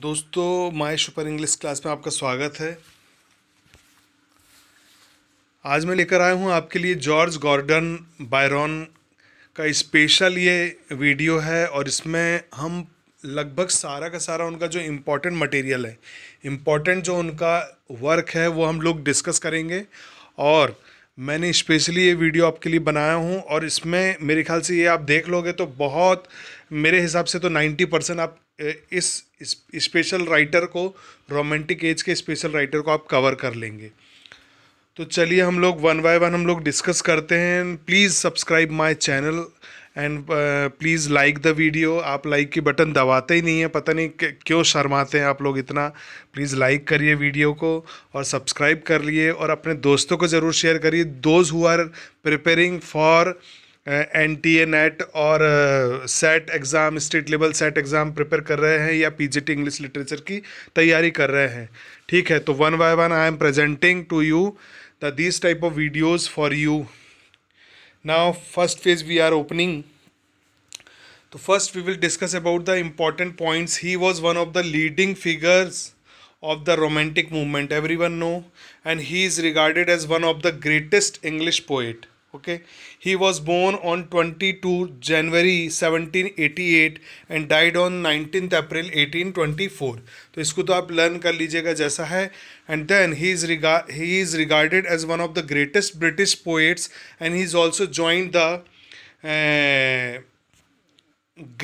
दोस्तों my super English class में आपका स्वागत है आज मैं लेकर आया हूँ आपके लिए जॉर्ज गॉर्डन बायरॉन का स्पेशल ये वीडियो है और इसमें हम लगभग सारा का सारा उनका जो इम्पोर्टेंट मटेरियल है इम्पोर्टेंट जो उनका वर्क है वो हम लोग डिस्कस करेंगे और मैंने स्पेशली ये वीडियो आपके लिए बनाया हूँ और इसमें मेरे ख्याल से ये आप देख लोगे तो बहुत मेरे हिसाब से तो 90 परसेंट आप इस स्पेशल राइटर को रोमांटिक एज के स्पेशल राइटर को आप कवर कर लेंगे तो चलिए हम लोग वन बाय वन हम लोग डिस्कस करते हैं please subscribe my channel and please like the video आप लाइक like की बटन दबाते ही नहीं है पता नहीं क्यों शर्माते हैं आप लोग इतना प्लीज़ लाइक करिए वीडियो को और सब्सक्राइब कर लिए और अपने दोस्तों को ज़रूर शेयर करिए those who are preparing for N T A NET और SET exam state level SET exam prepare कर रहे हैं या P G T English literature की तैयारी कर रहे हैं ठीक है तो one by one I am presenting to you the this type of videos for you now first phase we are opening तो first we will discuss about the important points he was one of the leading figures of the romantic movement everyone know and he is regarded as one of the greatest english poet okay he was born on 22 january 1788 and died on 19th april 1824 to isko to learn kar lijiyega jaisa hai and then he is he is regarded as one of the greatest british poets and he is also joined the eh,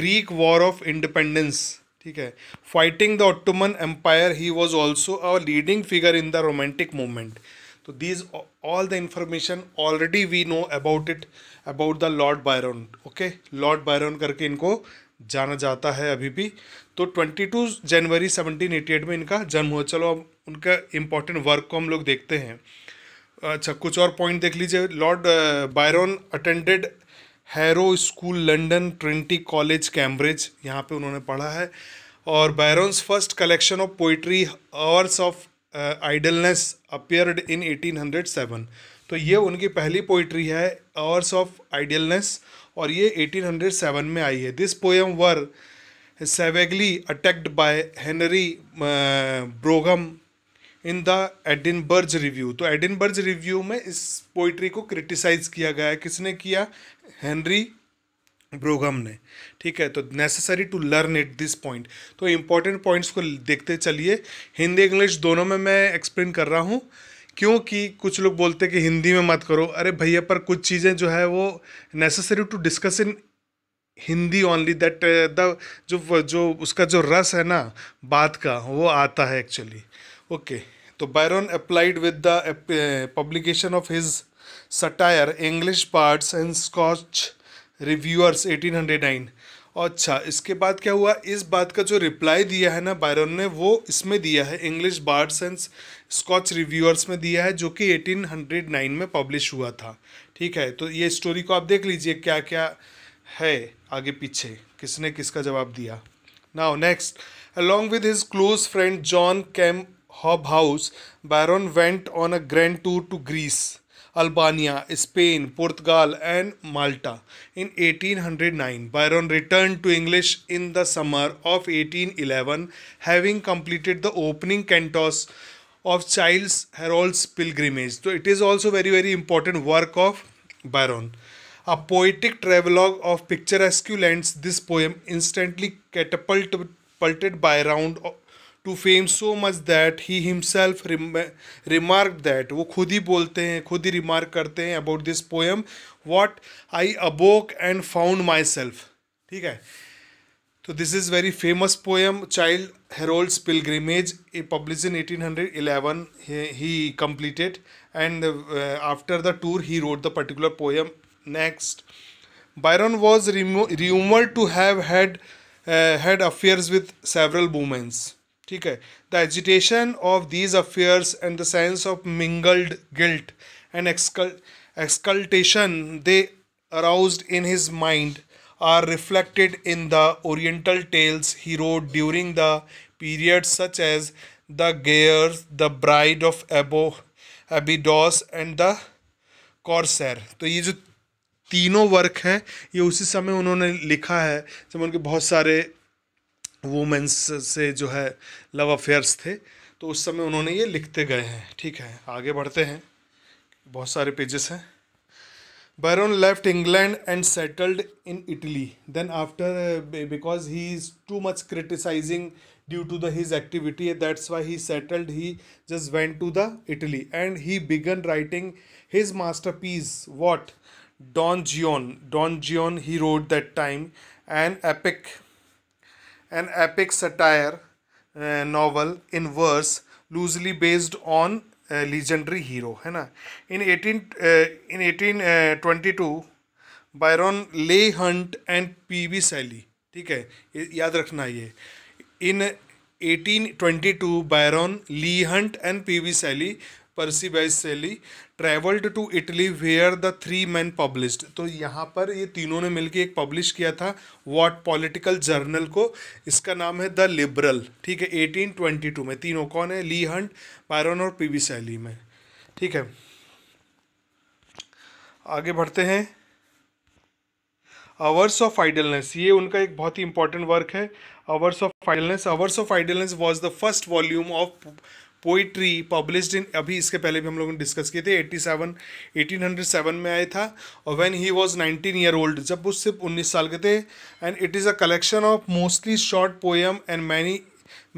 greek war of independence theek hai fighting the ottoman empire he was also a leading figure in the romantic movement so these all the information already we know about it about the Lord Byron okay Lord Byron करके इनको जाना जाता है अभी भी तो 22 जनवरी 1788 में इनका जन्म हुआ चलो अब उनका इम्पोर्टेंट वर्क को हम लोग देखते हैं अच्छा कुछ और पॉइंट देख लीजिए Lord Byron attended Harrow school London Trinity college Cambridge यहाँ पे उन्होंने पढ़ा है और Byron's first collection of poetry hours of idleness appeared in 1807 तो ये उनकी पहली पोइट्री है आवर्स ऑफ आइडलनेस और ये 1807 में आई है this poem were savagely attacked by Henry Brougham in the Edinburgh Review तो एडिनबर्ज रिव्यू में इस पोइट्री को क्रिटिसाइज़ किया गया है किसने किया हेनरी ब्रोगम ने ठीक है तो necessary to learn it this point तो इम्पॉर्टेंट पॉइंट्स को देखते चलिए हिंदी इंग्लिश दोनों में मैं एक्सप्लेन कर रहा हूँ क्योंकि कुछ लोग बोलते हैं कि हिंदी में मत करो अरे भैया पर कुछ चीज़ें जो है वो necessary to discuss in Hindi only that the जो जो उसका जो रस है ना बात का वो आता है एक्चुअली ओके okay. तो Byron applied with the publication of his satire English bards and Scotch reviewers 1809 अच्छा इसके बाद क्या हुआ इस बात का जो रिप्लाई दिया है ना बायरन ने वो इसमें दिया है English bards and Scotch reviewers में दिया है जो कि 1809 में पब्लिश हुआ था ठीक है तो ये स्टोरी को आप देख लीजिए क्या क्या है आगे पीछे किसने किसका जवाब दिया now next along with his close friend John Cam Hobhouse Byron went on a grand tour to Greece Albania, Spain, Portugal, and Malta. In 1809, Byron returned to English in the summer of 1811, having completed the opening cantos of Child's Harold's Pilgrimage. So it is also very very important work of Byron. A poetic travelogue of picturesque lands, this poem instantly catapulted by round to fame so much that he himself remark that वो खुद ही बोलते हैं खुद ही remark करते हैं about this poem what I awoke and found myself ठीक है तो this is very famous poem Childe Harold's pilgrimage a publish in eighteen hundred eleven he completed and after the tour he wrote the particular poem next Byron was rumoured to have had had affairs with several womens ठीक है the agitation of these affairs and the sense of mingled guilt and exultation they arouse in his mind are reflected in the oriental tales he wrote during the period such as the Giaour the bride of एबो Abydos and the कॉर्सैर तो ये जो तीनों work हैं ये उसी समय उन्होंने लिखा है जब उनके बहुत सारे वुमेंस से जो है लव अफेयर्स थे तो उस समय उन्होंने ये लिखते गए हैं ठीक है आगे बढ़ते हैं बहुत सारे पेजेस हैं Byron left England and settled in Italy then after because he is too much criticising due to the his activity that's why he settled he just went to the Italy and he began writing his masterpiece what Don Juan Don Juan he wrote that time and epic an epic satire uh, novel in verse loosely based on legendary hero hai na in 18 uh, in 1822 Byron Leigh Hunt and P B Shelley ठीक है याद रखना ये इन 1822 byron lee hunt and P sally Percy Bysshe Shelley travelled to Italy where the three men published तो यहाँ पर ये तीनों ने मिलकर एक पब्लिश किया था वॉट पॉलिटिकल जर्नल को इसका नाम है द लिबरल ठीक है 1822 में तीनों कौन है ली हंट पैरन और पी वी सैली में ठीक है आगे बढ़ते हैं अवर्स ऑफ आइडलनेस ये उनका एक बहुत ही इंपॉर्टेंट वर्क है hours of idleness hours of idleness was the first volume of poetry published in अभी इसके पहले भी हम लोगों ने डिस्कस किए थे eighty seven eighteen hundred seven में आया था और when he was nineteen year old जब वो सिर्फ उन्नीस साल के थे and it is a collection of mostly short poem and many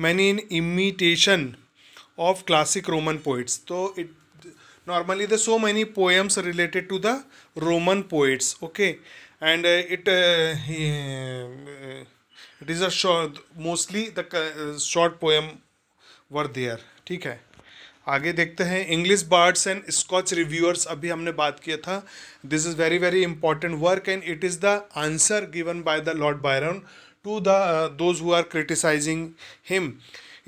many in imitation of classic Roman poets तो it normally the so many poems related to the Roman poets okay and it it is a short is a short mostly the uh, ठीक है आगे देखते हैं English bards and Scotch reviewers अभी हमने बात किया था this is very very important work and it is the answer given by the Lord Byron to the those who are criticising him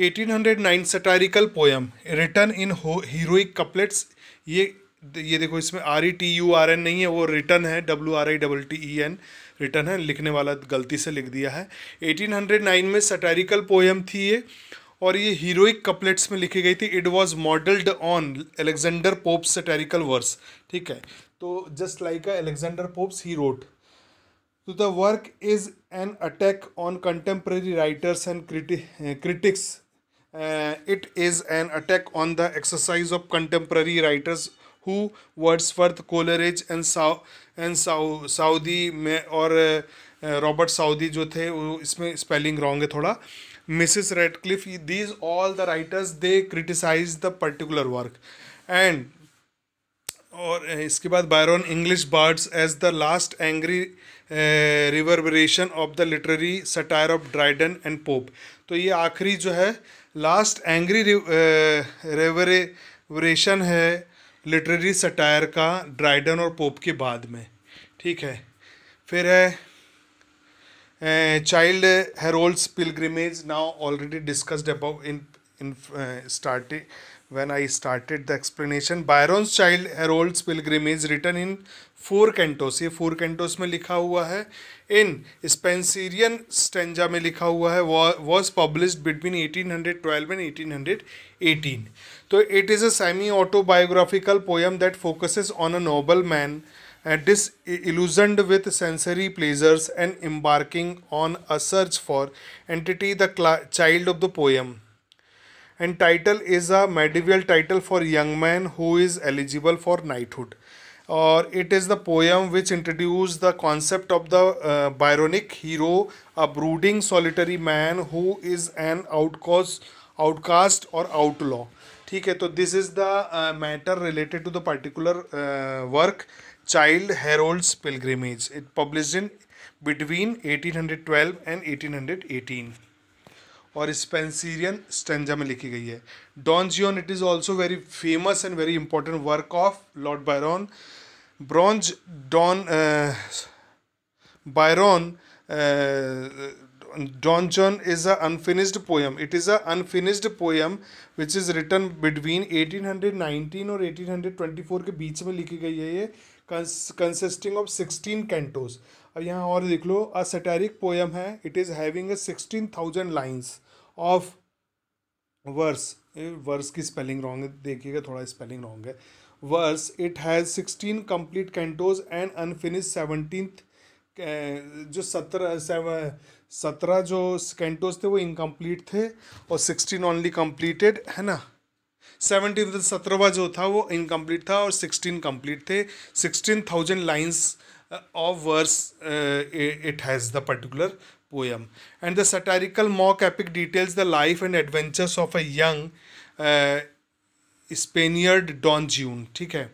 1809 satirical poem written in heroic couplets ये ये देखो इसमें R E T U R N नहीं है वो written है W R I double T E N written है लिखने वाला गलती से लिख दिया है 1809 में सटारिकल पोएम थी ये और ये हीरोइक कपलेट्स में लिखी गई थी it was modelled on Alexander Pope's satirical verse ठीक है तो just like a Alexander Pope's he wrote तो the work is an attack on contemporary writers and critics it is an attack on the exercise of contemporary writers who words Wordsworth Coleridge and and Southey Southey में और Robert Saudi जो थे वो इसमें spelling wrong है थोड़ा Mrs Radcliffe these all the writers they criticise the particular work and और eh, इसके बाद Byron English bards as the last angry reverberation of the literary satire of Dryden and Pope तो ये आखिरी जो है लास्ट एंग्री रिवरेवरेशन है literary satire का ड्राइडन और पोप के बाद में ठीक है फिर है child Harold's pilgrimage now already discussed about in in starting when I started the explanation Byron's child Harold's pilgrimage written in four cantos ये फोर कैंटोस में लिखा हुआ है इन स्पेंसीरियन स्टेंजा में लिखा हुआ है वॉज पब्लिश बिटवीन 1812 एंड 1818 तो it is a semi autobiographical poem that focuses on a noble man and disillusioned with sensory pleasures and embarking on a search for entity the child of the poem and title is a medieval title for young man who is eligible for knighthood or it is the poem which introduced the concept of the uh, byronic hero a brooding solitary man who is an outcast outcast or outlaw ठीक है तो this is the matter related to the particular work child Harold's pilgrimage it publish in between 1812 and 1818 और Spenserian stanza में लिखी गई है Don Juan it is also very famous and very important work of Lord Byron bronze Don Byron Don Juan is a unfinished poem it is a unfinished poem which is written between 1819 और 1824 के बीच में लिखी गई है ये consisting of sixteen cantos अब यहाँ और देख लो अ सटैरिक पोएम है it is having a sixteen thousand lines of verse verse की स्पेलिंग रॉन्ग है देखिएगा थोड़ा स्पेलिंग रॉन्ग है verse it has sixteen complete cantos and unfinished seventeenth जो सत्रह सत्रह जो कैंटोज थे वो इनकम्प्लीट थे और सिक्सटीन ओनली कम्प्लीटेड है ना सेवनटीन सत्रहवा जो था वो इनकम्प्लीट था और सिक्सटीन कम्प्लीट थे sixteen thousand lines of verse it has the particular poem and the satirical mock epic details the life and adventures of a young Spaniard Don Juan ठीक है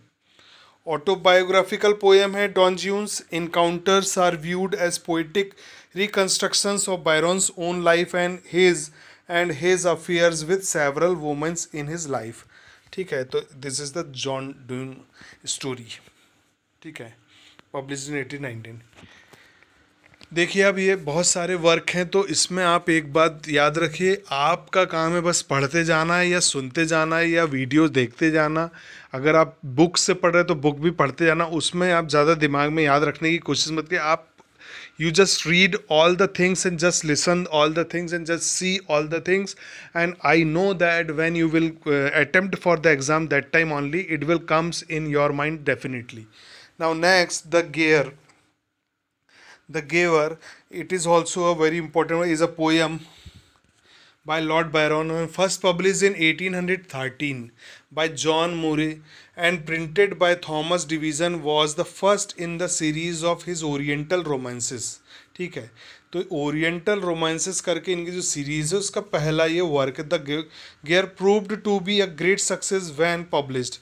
ऑटोबायोग्राफिकल पोएम है Don Juan's encounters are viewed as poetic reconstructions of Byron's own life and his and his affairs with several womens in his life ठीक है तो this is the Juan Don story ठीक है publish in eighteen nineteen देखिए अब ये बहुत सारे वर्क हैं तो इसमें आप एक बात याद रखिए आपका काम है बस पढ़ते जाना है या सुनते जाना है या वीडियो देखते जाना अगर आप बुक से पढ़ रहे हैं तो बुक भी पढ़ते जाना उसमें आप ज़्यादा दिमाग में याद रखने की कोशिश मत करिए आप you just read all the things and just listen all the things and just see all the things and i know that when you will uh, attempt for the exam that time only it will comes in your mind definitely now next the gear the giver it is also a very important is a poem by Lord Byron and first published in 1813 by John Murray and printed by Thomas Division was the first in the series of his Oriental romances. ठीक है तो oriental romances करके इनकी जो series है उसका पहला ये work the Giaour proved to be a great success when published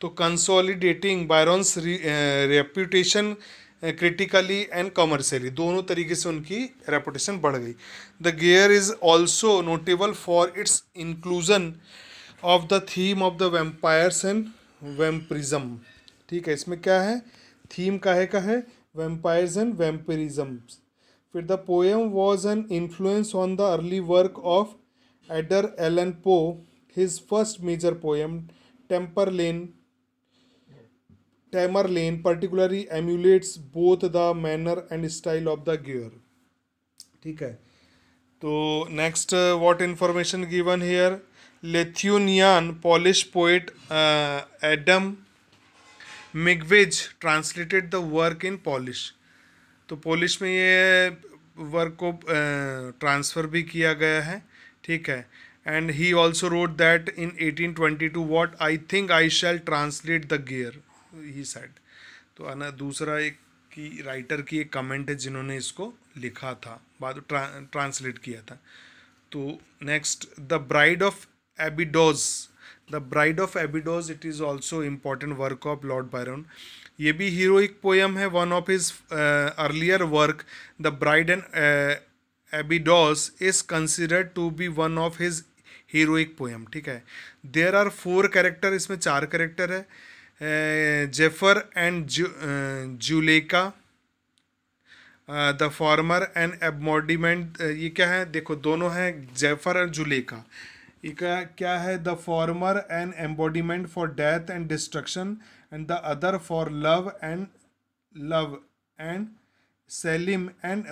तो consolidating Byron's reputation uh, critically and commercially दोनों तरीके से उनकी रेपुटेशन बढ़ गई the Giaour is also notable for its inclusion of the theme of the vampires and vampirism ठीक है इसमें क्या है थीम काहे का है वेम्पायर्स एंड वेम्परिज्म फिर the poem was an influence on the early work of Edgar Allan Poe his first major poem Tamerlane Tamerlane particularly emulates both the manner and style of the gear. ठीक है तो next uh, what information given here? Lithuanian Polish poet uh, Adam Migwidge translated the work in Polish. तो Polish में ये work को transfer भी किया गया है ठीक है and he also wrote that in 1822 what I think I shall translate the Giaour he said तो है ना दूसरा एक की राइटर की एक कमेंट है जिन्होंने इसको लिखा था बाद ट्रा, ट्रांसलेट किया था तो next the bride of Abydos the bride of Abydos it is also important work of Lord Byron ये भी हीरोइक पोएम है one of his earlier work the bride and Abydos is considered to be one of his heroic poem ठीक है there are four character इसमें चार character है Giaffir and Zuleika the former and embodiment ये क्या है देखो दोनों हैं जेफर और जुलेका एक क्या क्या है the former and embodiment for death and destruction and the other for love and love and Selim and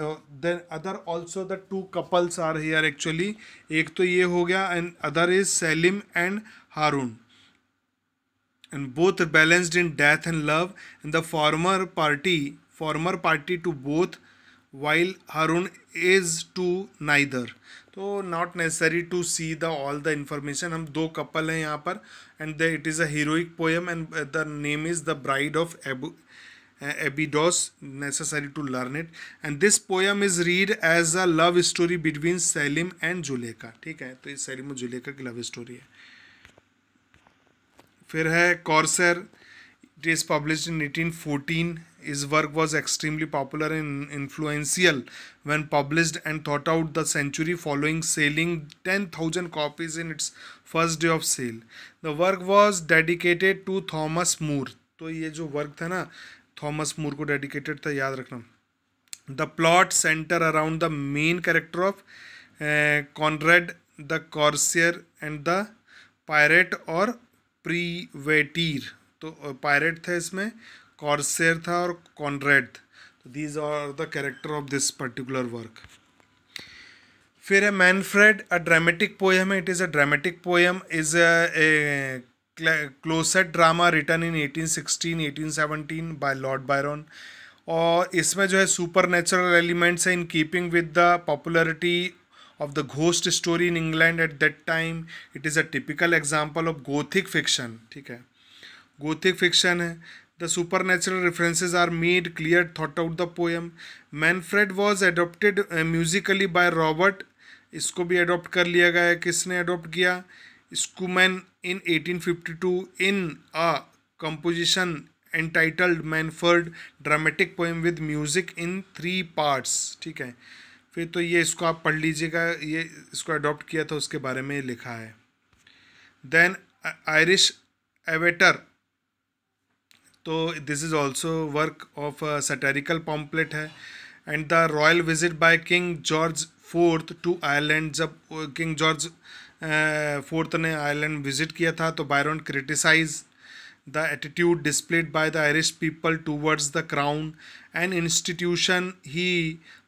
then other also the two couples are here actually एक तो ये हो गया and other is Selim and Haroun and both are balanced in death and love and the former party former party to both while harun is to neither तो not necessary to see the all the information हम दो couple हैं यहाँ पर and the it is a heroic poem and the name is the bride of एबू Abydos necessary to learn it and this poem is read as a love story between Selim and Juleka ठीक है तो ये सलीम और जुलेखा की love story है फिर है corsair it is publish in eighteen fourteen is work was extremely popular in influential publish and thought out the century following selling ten thousand copies in its first day of sale the work was dedicated to Thomas Moore तो ये जो work था ना Thomas मूर को dedicated था याद रखना the plot centre around the main character of Conrad the corsair and the pirate और प्रीवेटीर तो पायरेट था इसमें कॉर्सेर था और Conrad these are the character of this particular work फिर है मैनफ्रेड अ ड्रामेटिक पोएम है it is a dramatic poem is a closet drama written in 1816 1817 by Lord Byron और इसमें जो है सुपर नेचुरल एलिमेंट्स है in keeping with the popularity of the ghost story in England at that time. It is a typical example of Gothic fiction. ठीक है Gothic fiction है The supernatural references are made clear thought out the poem. Manfred was adopted uh, musically by Robert. इसको भी adopt कर लिया गया है किसने adopt किया Schumann in 1852 in a composition entitled Manfred dramatic poem with music in three parts ठीक है फिर तो ये इसको आप पढ़ लीजिएगा ये इसको अडॉप्ट किया था उसके बारे में लिखा है देन आयरिश एवेटर तो this is also work of satirical pamphlet है and the royal visit by King George fourth to Ireland जब किंग जॉर्ज फोर्थ ने आयरलैंड विजिट किया था तो Byron criticise the attitude displayed by the Irish people towards the crown and institution he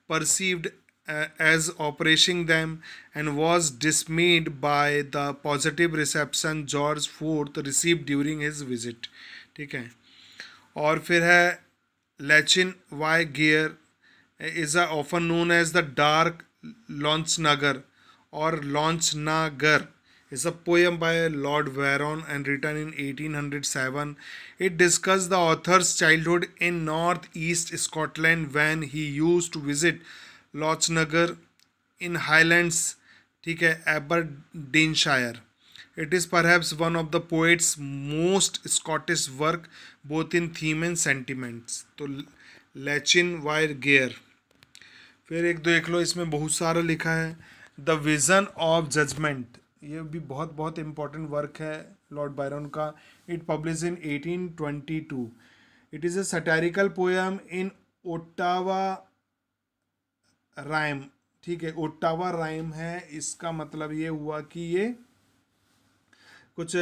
perceived Uh, as operating them and was dismayed by the positive reception George IV received during his visit ठीक है और फिर है Lachin Y Gair is often known as the dark Lochnagar और launch नागर is a poem by Lord Byron and written in 1807. It discusses the author's childhood in northeast Scotland when he used to visit Lochnagar in Highlands ठीक है Aberdeenshire it is perhaps one of the poet's most Scottish work both in theme and sentiments तो Lachin wire gear फिर एक दो एक लो इसमें बहुत सारा लिखा है द विज़न ऑफ जजमेंट ये भी बहुत बहुत इंपॉर्टेंट वर्क है लॉर्ड बायरन का it publish in eighteen twenty two it is a satirical poem in ottava rima ठीक है ओटावा राइम है इसका मतलब ये हुआ कि ये कुछ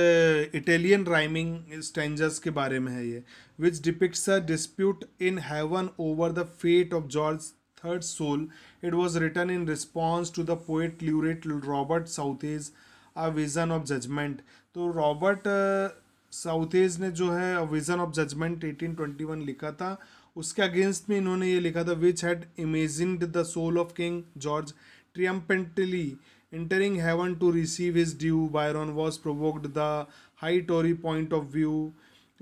इटालियन राइमिंग स्टेंजर्स के बारे में है ये विच डिपिक्ट्स तो a dispute in heaven over the fate of George third soul it was written in response to the poet laureate Robert Southey's a vision of judgement तो रॉबर्ट साउथेज ने जो है विजन ऑफ जजमेंट 1821 लिखा था उसके against में इन्होंने ये लिखा था which had imaging the soul of King George triumphantly entering heaven to receive his due Byron was provoked the high Tory point of view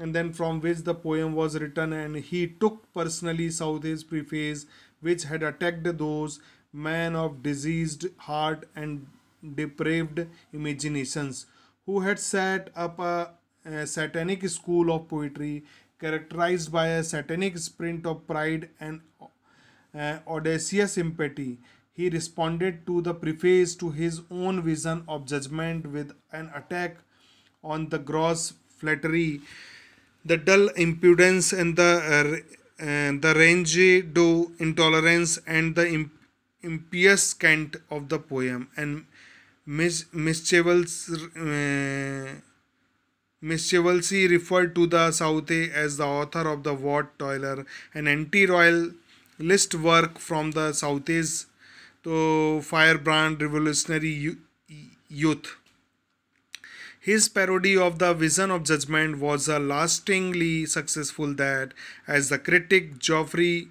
and then from which the poem was written and he took personally Southey's preface which had attacked those man of disease heart and depraved imaginations who had set up satanic school of poetry characterized by a satanic sprint of pride and uh, audacious impetu, He responded to the preface to his own vision of judgment with an attack on the gross flattery, the dull impudence, and the uh, uh, the do intolerance and the imp impious cant of the poem and mis mischievous. Uh, Mr. Wolsey referred to the Saute as the author of the Wat Toiler, an anti royal list work from the Saute's to firebrand revolutionary youth. His parody of the Vision of Judgment was a lastingly successful that, as the critic Geoffrey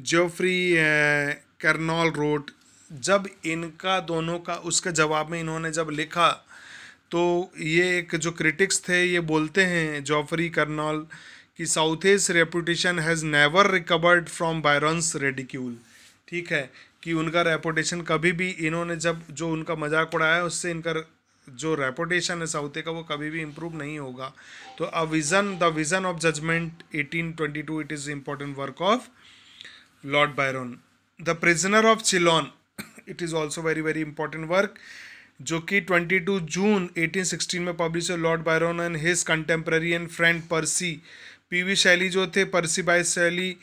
Geoffrey uh, Carnall wrote, जब इनका दोनों का उसके जवाब में इन्होंने जब लिखा तो ये एक जो क्रिटिक्स थे ये बोलते हैं जॉफरी कर्नॉल कि Southey's reputation has never recovered from Byron's ridicule ठीक है कि उनका रेपूटेशन कभी भी इन्होंने जब जो उनका मजाक उड़ाया उससे इनका जो रेपुटेशन है साउथे का वो कभी भी इम्प्रूव नहीं होगा तो a vision the vision of judgement 1822 it is important work of Lord Byron the prisoner of Chillon it is also very very important work जो कि 22 जून 1816 में पब्लिश है Lord Byron and his contemporary and friend Percy P B Shelley जो थे Percy Bysshe Shelley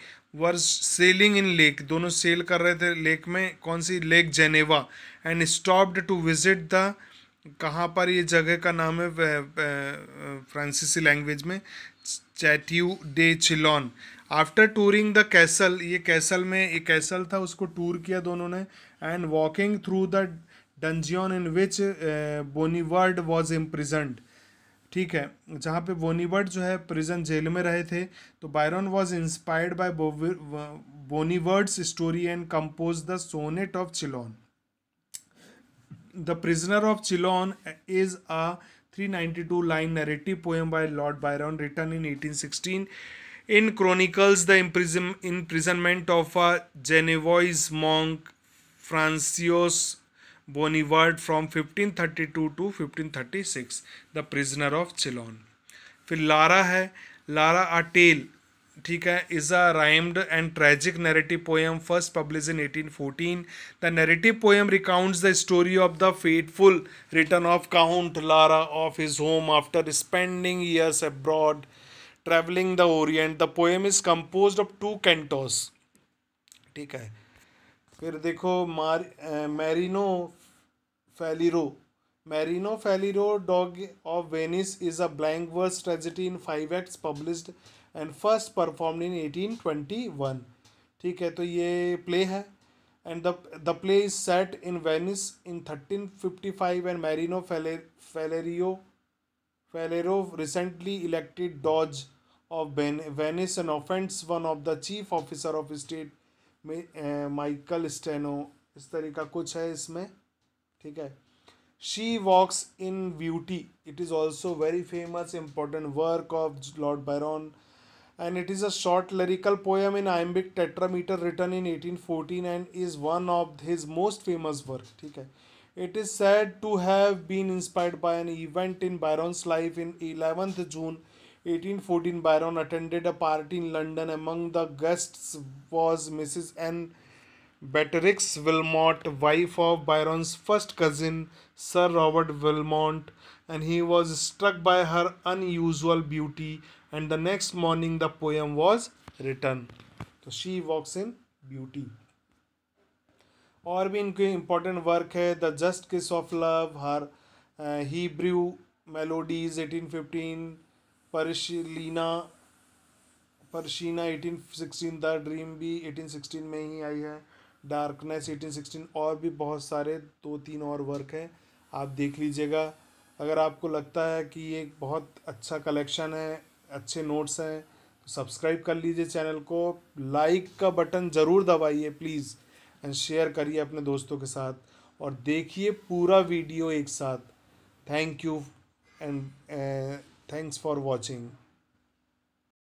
were sailing in lake दोनों sail कर रहे थे लेक में कौन सी lake Geneva and stopped to visit the कहाँ पर ये जगह का नाम है फ्रांसीसी लैंग्वेज में Chateau de Chillon after touring the castle ये कैसल में एक कैसल था उसको टूर किया दोनों ने and walking through the dungeon in which Bonivard was imprisoned ठीक है जहाँ पे बोनीवर्ड जो है प्रिजन जेल में रहे थे तो Byron was inspired by Bonivard's story and compose the sonnet of Chillon the prisoner of Chillon is a 392 line narrative poem by Lord Byron written in 1816 in chronicles the imprisonment of a Genevois monk Francois Bonivard from 1532 thirty 1536 the prisoner of Chillon फिर Lara है Lara tale ठीक है is a rhymed and tragic narrative poem first publish in 1814 the narrative poem recounts the story of the fateful return of Count Lara of his home after spending years abroad travelling the Orient the poem is compose of two cantos ठीक है फिर देखो मार Marino Faliero Doge of Venice is a blank verse blank in five act publish and first perform in eighteen twenty one ठीक है तो ये play है and the the play is set in Venice in thirteen fifty five and Marino Faliero Faliero recently elected doge of Venice and offends one of the chief officer of state Michael Steno इस तरह का कुछ है इसमें ठीक है she walks in beauty it is also very famous important work of lord byron and it is a short lyrical poem in iambic tetrameter written in 1814 and is one of his most famous work theek hai it is said to have been inspired by an event in byron's life in 11th june 1814 byron attended a party in london among the guests was mrs n Beatrix Wilmot, wife of Byron's first cousin, Sir Robert Wilmot, and he was struck by her unusual beauty. And the next morning, the poem was written. So she walks in beauty. और भी इनके important work है the just kiss of love हर Hebrew melodies 1815 Parisina Parisina 1816 the dream भी 1816 में ही आई है darkness eighteen sixteen और भी बहुत सारे दो तीन और वर्क हैं आप देख लीजिएगा अगर आपको लगता है कि ये बहुत अच्छा कलेक्शन है अच्छे नोट्स हैं तो सब्सक्राइब कर लीजिए चैनल को लाइक का बटन ज़रूर दबाइए प्लीज़ एंड शेयर करिए अपने दोस्तों के साथ और देखिए पूरा वीडियो एक साथ thank you and thanks for watching